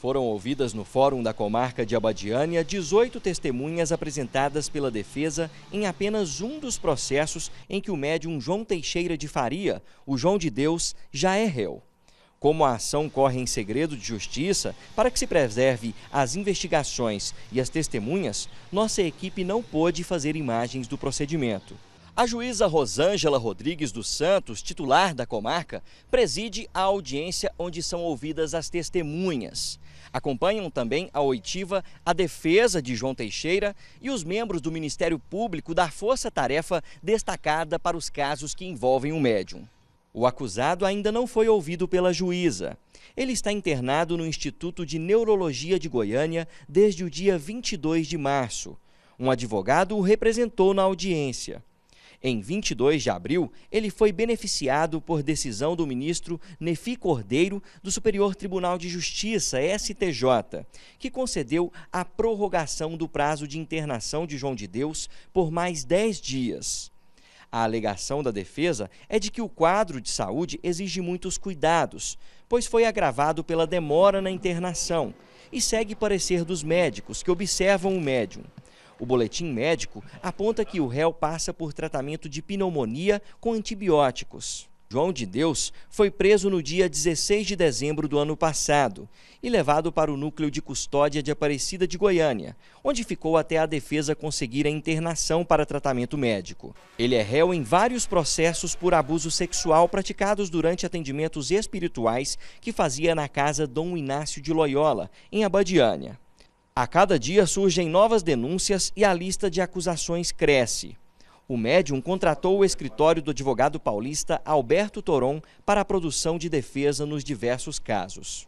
Foram ouvidas no Fórum da Comarca de Abadiânia 18 testemunhas apresentadas pela defesa em apenas um dos processos em que o médium João Teixeira de Faria, o João de Deus, já é réu. Como a ação corre em segredo de justiça, para que se preserve as investigações e as testemunhas, nossa equipe não pôde fazer imagens do procedimento. A juíza Rosângela Rodrigues dos Santos, titular da comarca, preside a audiência onde são ouvidas as testemunhas. Acompanham também a oitiva a defesa de João Teixeira e os membros do Ministério Público da força-tarefa destacada para os casos que envolvem o médium. O acusado ainda não foi ouvido pela juíza. Ele está internado no Instituto de Neurologia de Goiânia desde o dia 22 de março. Um advogado o representou na audiência. Em 22 de abril, ele foi beneficiado por decisão do ministro Nefi Cordeiro do Superior Tribunal de Justiça, STJ, que concedeu a prorrogação do prazo de internação de João de Deus por mais 10 dias. A alegação da defesa é de que o quadro de saúde exige muitos cuidados, pois foi agravado pela demora na internação e segue parecer dos médicos que observam o médium. O boletim médico aponta que o réu passa por tratamento de pneumonia com antibióticos. João de Deus foi preso no dia 16 de dezembro do ano passado e levado para o núcleo de custódia de Aparecida de Goiânia, onde ficou até a defesa conseguir a internação para tratamento médico. Ele é réu em vários processos por abuso sexual praticados durante atendimentos espirituais que fazia na casa Dom Inácio de Loyola, em Abadiânia. A cada dia surgem novas denúncias e a lista de acusações cresce. O médium contratou o escritório do advogado paulista Alberto Toron para a produção de defesa nos diversos casos.